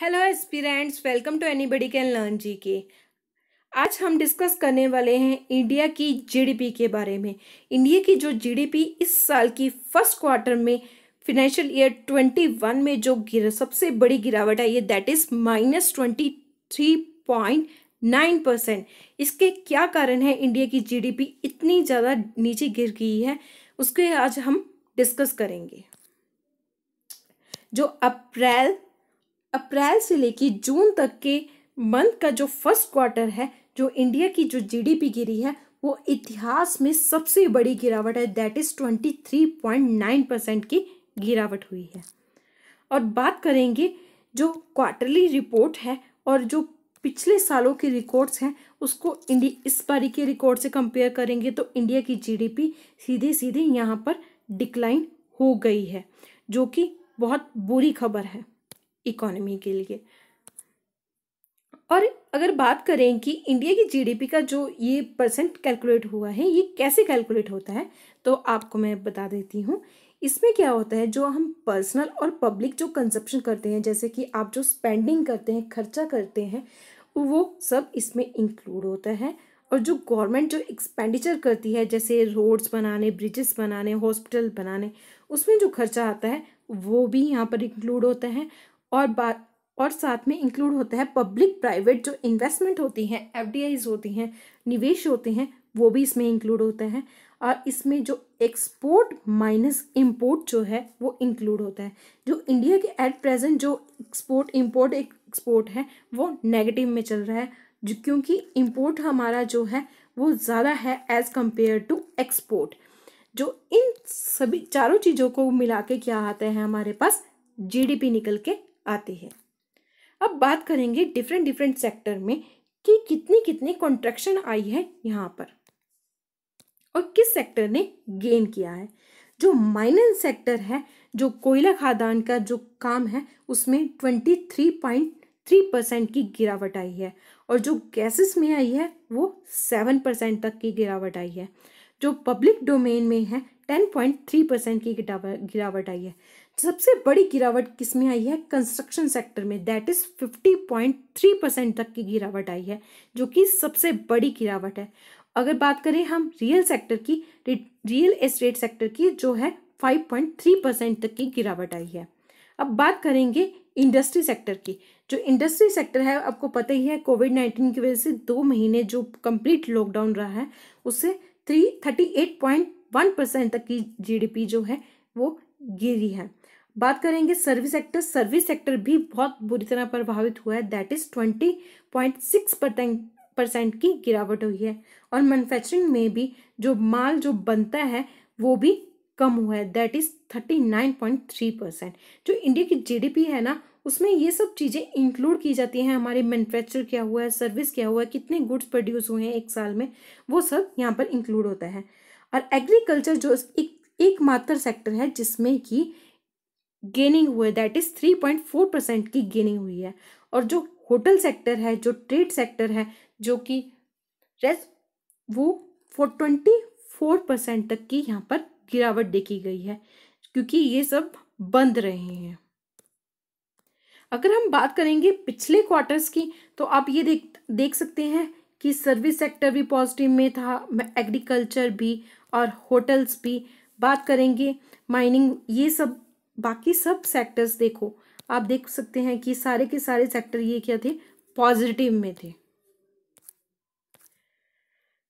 hello aspirants welcome to anybody can learn G K आज हम discuss करने वाले हैं इंडिया की जीडीपी के बारे में इंडिया की जो जीडीपी इस साल की फर्स्ट क्वार्टर में फिनेंशियल ईयर ट्वेंटी वन में जो गिर सबसे बड़ी गिरावट आई है that is minus twenty three point nine percent इसके क्या कारण है इंडिया की जीडीपी इतनी ज़्यादा नीचे गिर गई है उसके आज हम डिस्कस करेंगे जो अप्रैल अप्रैल से लेकर जून तक के मंथ का जो फर्स्ट क्वार्टर है जो इंडिया की जो जीडीपी गिरी है वो इतिहास में सबसे बड़ी गिरावट है that is twenty three point nine percent की गिरावट हुई है और बात करेंगे जो क्वार्टरली रिपोर्ट है और जो पिछले सालों के रिकॉर्ड्स हैं उसको इंडिया इस बारी के रिकॉर्ड से कंपेयर करेंगे तो इंडिया की जीडीपी सीधे सीधे यहाँ पर डिक्लाइन हो गई है जो कि बहुत बुरी खबर है इकोनॉमी के लिए और अगर बात करें कि इंडिया की जीडीपी का जो ये परसेंट कैलकुलेट हुआ है ये कैसे कैलकुलेट होता है तो आपको मैं बता देती हूँ इसमें क्या होता है जो हम पर्सनल और पब्लिक जो कंजप्शन करते हैं जैसे कि आप जो स्पेंडिंग करते हैं खर्चा करते हैं वो सब इसमें इंक्लूड होता है और जो गवर्नमेंट जो एक्सपेंडिचर करती है जैसे रोड्स बनाने ब्रिजेस बनाने हॉस्पिटल बनाने उसमें जो खर्चा आता है वो भी यहाँ पर इंक्लूड होता है और बात और साथ में इंक्लूड होता है पब्लिक प्राइवेट जो इन्वेस्टमेंट होती हैं एफ होती हैं निवेश होते हैं वो भी इसमें इंक्लूड होता है और इसमें जो एक्सपोर्ट माइनस इम्पोर्ट जो है वो इंक्लूड होता है जो इंडिया के एट प्रेजेंट जो एक्सपोर्ट इम्पोर्ट एक्सपोर्ट है वो नेगेटिव में चल रहा है जो क्योंकि इम्पोर्ट हमारा जो है वो ज़्यादा है एज़ कम्पेयर टू एक्सपोर्ट जो इन सभी चारों चीज़ों को मिला के क्या आते हैं हमारे पास जीडीपी निकल के आती है अब बात करेंगे डिफरेंट डिफरेंट सेक्टर में कि कितनी कितनी कॉन्ट्रेक्शन आई है यहाँ पर और किस सेक्टर ने गेन किया है जो माइनिंग सेक्टर है जो कोयला खादान का जो काम है उसमें twenty three point three percent की गिरावट आई है और जो गैसेस में आई है वो सेवन परसेंट तक की गिरावट आई है जो पब्लिक डोमेन में है टेन पॉइंट थ्री परसेंट की गिरावट आई है सबसे बड़ी गिरावट किस में आई है कंस्ट्रक्शन सेक्टर में that is fifty point three percent तक की गिरावट आई है जो कि सबसे बड़ी गिरावट है अगर बात करें हम रियल सेक्टर की रियल एस्टेट सेक्टर की जो है फाइव पॉइंट थ्री परसेंट तक की गिरावट आई है अब बात करेंगे इंडस्ट्री सेक्टर की जो इंडस्ट्री सेक्टर है आपको पता ही है कोविड नाइन्टीन की वजह से दो महीने जो कंप्लीट लॉकडाउन रहा है उससे three thirty eight point one percent तक की जीडीपी जो है वो गिरी है बात करेंगे सर्विस सेक्टर सर्विस सेक्टर भी बहुत बुरी तरह प्रभावित हुआ है that is twenty point six percent की गिरावट हुई है और मैन्युफैक्चरिंग में भी जो माल जो बनता है वो भी कम हुआ है that is thirty nine point three percent जो इंडिया की जीडीपी है ना उसमें ये सब चीज़ें इंक्लूड की जाती हैं हमारे मैन्युफैक्चर क्या हुआ है सर्विस क्या हुआ है कितने गुड्स प्रोड्यूस हुए हैं एक साल में वो सब यहाँ पर इंक्लूड होता है और एग्रीकल्चर जो एक एकमात्र सेक्टर है जिसमें कि गेनिंग हुए that is three point four percent की गेनिंग हुई है और जो होटल सेक्टर है जो ट्रेड सेक्टर है जो कि वो फोर ट्वेंटी फोर परसेंट तक की यहाँ पर गिरावट देखी गई है क्योंकि ये सब बंद रहे हैं अगर हम बात करेंगे पिछले क्वार्टर्स की तो आप ये देख देख सकते हैं कि सर्विस सेक्टर भी पॉजिटिव में था एग्रीकल्चर भी और होटल्स भी बात करेंगे माइनिंग ये सब बाकी सब सेक्टर्स देखो आप देख सकते हैं कि सारे के सारे सेक्टर ये क्या थे पॉजिटिव में थे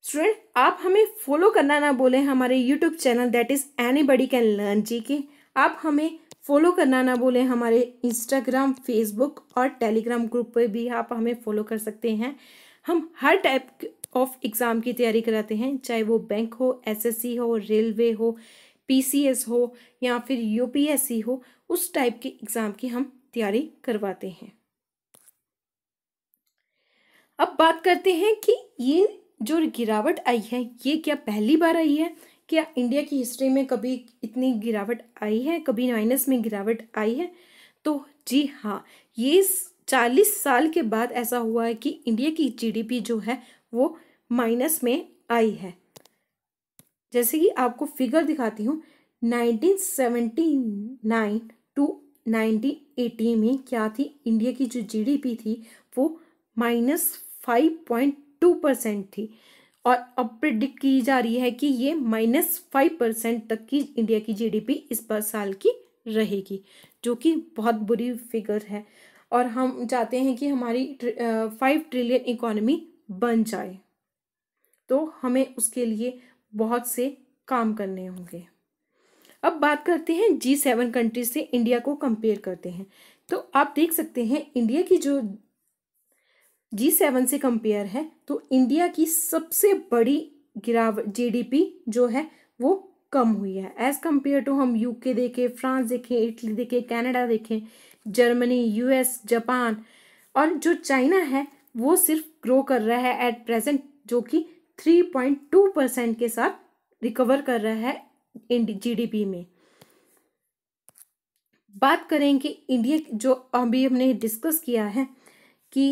स्टूडेंट आप हमें फॉलो करना ना बोले हमारे YouTube channel that is anybody can learn G K आप हमें फॉलो करना ना बोले हमारे इंस्टाग्राम फेसबुक और टेलीग्राम ग्रुप पर भी आप हमें फॉलो कर सकते हैं हम हर टाइप ऑफ एग्ज़ाम की तैयारी कराते हैं चाहे वो बैंक हो एसएससी हो रेलवे हो पीसीएस हो या फिर यूपीएससी हो उस टाइप के एग्ज़ाम की हम तैयारी करवाते हैं अब बात करते हैं कि ये जो गिरावट आई है ये क्या पहली बार आई है क्या इंडिया की हिस्ट्री में कभी इतनी गिरावट आई है कभी माइनस में गिरावट आई है तो जी हाँ ये चालीस साल के बाद ऐसा हुआ है कि इंडिया की जीडीपी जो है वो माइनस में आई है जैसे कि आपको फिगर दिखाती हूँ 1979 टू 1980 में क्या थी इंडिया की जो जीडीपी थी वो minus five point two percent थी और अब प्रिडिक्ट की जा रही है कि ये माइनस फाइव परसेंट तक की इंडिया की जीडीपी इस पर साल की रहेगी जो कि बहुत बुरी फिगर है और हम चाहते हैं कि हमारी फाइव ट्रिलियन इकोनॉमी बन जाए तो हमें उसके लिए बहुत से काम करने होंगे अब बात करते हैं जी सेवन कंट्रीज से इंडिया को कंपेयर करते हैं तो आप देख सकते हैं इंडिया की जो जी सेवन से कंपेयर है तो इंडिया की सबसे बड़ी गिरावट जीडीपी जो है वो कम हुई है एज़ कम्पेयर टू हम यूके देखें फ्रांस देखें इटली देखें कनाडा देखें जर्मनी यूएस जापान और जो चाइना है वो सिर्फ ग्रो कर रहा है एट प्रेजेंट जो कि 3.2 परसेंट के साथ रिकवर कर रहा है जीडीपी में बात करेंगे इंडिया जो अभी हमने डिस्कस किया है कि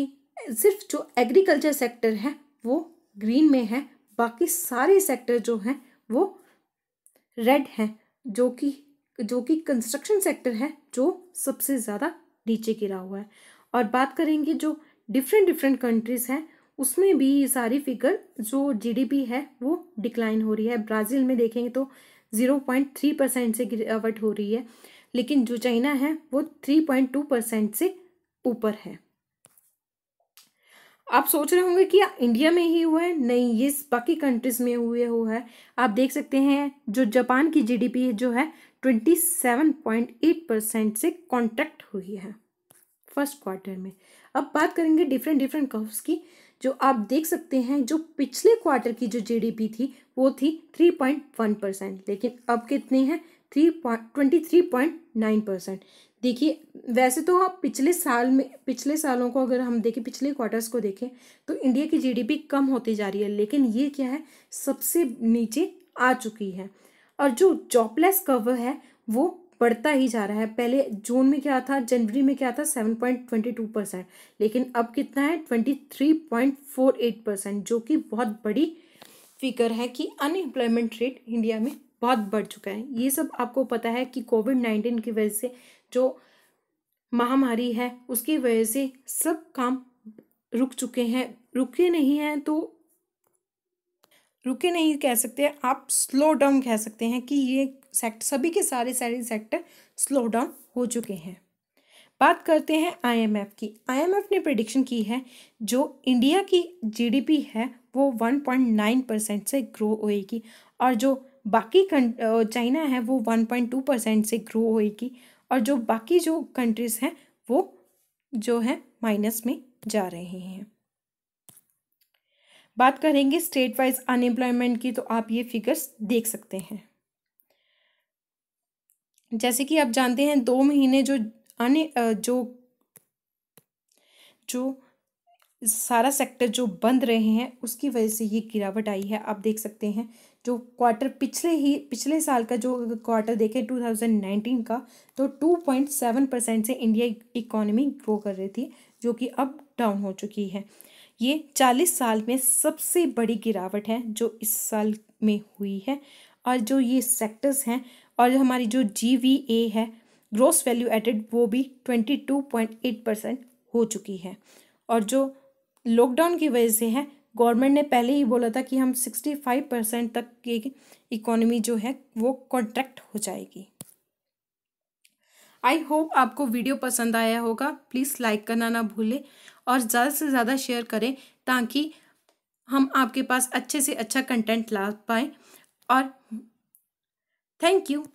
सिर्फ जो एग्रीकल्चर सेक्टर है वो ग्रीन में है बाकी सारे सेक्टर जो हैं वो रेड हैं जो कि जो कि कंस्ट्रक्शन सेक्टर है जो सबसे ज़्यादा नीचे गिरा हुआ है और बात करेंगे जो डिफरेंट डिफरेंट कंट्रीज़ हैं उसमें भी ये सारी फिगर जो जीडीपी है वो डिक्लाइन हो रही है ब्राज़ील में देखेंगे तो ज़ीरो पॉइंट थ्री परसेंट से गिरावट हो रही है लेकिन जो चाइना है वो थ्री पॉइंट टू परसेंट से ऊपर है आप सोच रहे होंगे कि इंडिया में ही हुआ है नहीं ये बाकी कंट्रीज में हुए हुआ है आप देख सकते हैं जो जापान की जीडीपी जो है twenty seven point eight percent से कॉन्ट्रैक्ट हुई है फर्स्ट क्वार्टर में अब बात करेंगे डिफरेंट डिफरेंट कर्व्स की जो आप देख सकते हैं जो पिछले क्वार्टर की जो जीडीपी थी वो थी थ्री पॉइंट वन परसेंट लेकिन अब कितने हैं three twenty three point nine percent देखिए वैसे तो हम पिछले साल में पिछले सालों को अगर हम देखें पिछले क्वार्टर्स को देखें तो इंडिया की जीडीपी कम होती जा रही है लेकिन ये क्या है सबसे नीचे आ चुकी है और जो जॉबलेस कवर है वो बढ़ता ही जा रहा है पहले जून में क्या था जनवरी में क्या था seven point twenty two percent लेकिन अब कितना है twenty three point four eight percent जो कि बहुत बड़ी फिगर है कि अनएम्प्लॉयमेंट रेट इंडिया में बहुत बढ़ चुका है ये सब आपको पता है कि कोविड नाइन्टीन की वजह से जो महामारी है उसकी वजह से सब काम रुक चुके हैं रुके नहीं हैं तो रुके नहीं कह सकते आप स्लो डाउन कह सकते हैं कि ये सेक्टर सभी के सारे सारे सेक्टर स्लो डाउन हो चुके हैं बात करते हैं आईएमएफ की आईएमएफ ने प्रडिक्शन की है जो इंडिया की जीडीपी है वो 1.9 परसेंट से ग्रो होएगी और जो बाकी चाइना है वो 1.2 परसेंट से ग्रो होएगी और जो बाकी जो कंट्रीज़ हैं वो जो है माइनस में जा रहे हैं बात करेंगे स्टेट वाइज अनएम्प्लॉयमेंट की तो आप ये फिगर्स देख सकते हैं जैसे कि आप जानते हैं दो महीने जो अन जो जो सारा सेक्टर जो बंद रहे हैं उसकी वजह से ये गिरावट आई है आप देख सकते हैं जो क्वार्टर पिछले ही पिछले साल का जो क्वार्टर देखें 2019 का तो 2.7 परसेंट से इंडिया इकोनॉमी ग्रो कर रही थी जो कि अब डाउन हो चुकी है ये चालीस साल में सबसे बड़ी गिरावट है जो इस साल में हुई है और जो ये सेक्टर्स हैं और जो हमारी जो जी है ग्रोस वैल्यू एडेड वो भी twenty two point eight percent हो चुकी है और जो लॉकडाउन की वजह से है गवर्नमेंट ने पहले ही बोला था कि हम सिक्सटी फाइव परसेंट तक की इकोनॉमी जो है वो कॉन्ट्रैक्ट हो जाएगी आई होप आपको वीडियो पसंद आया होगा प्लीज़ लाइक करना ना भूलें और ज़्यादा से ज़्यादा शेयर करें ताकि हम आपके पास अच्छे से अच्छा कंटेंट ला पाएँ और थैंक यू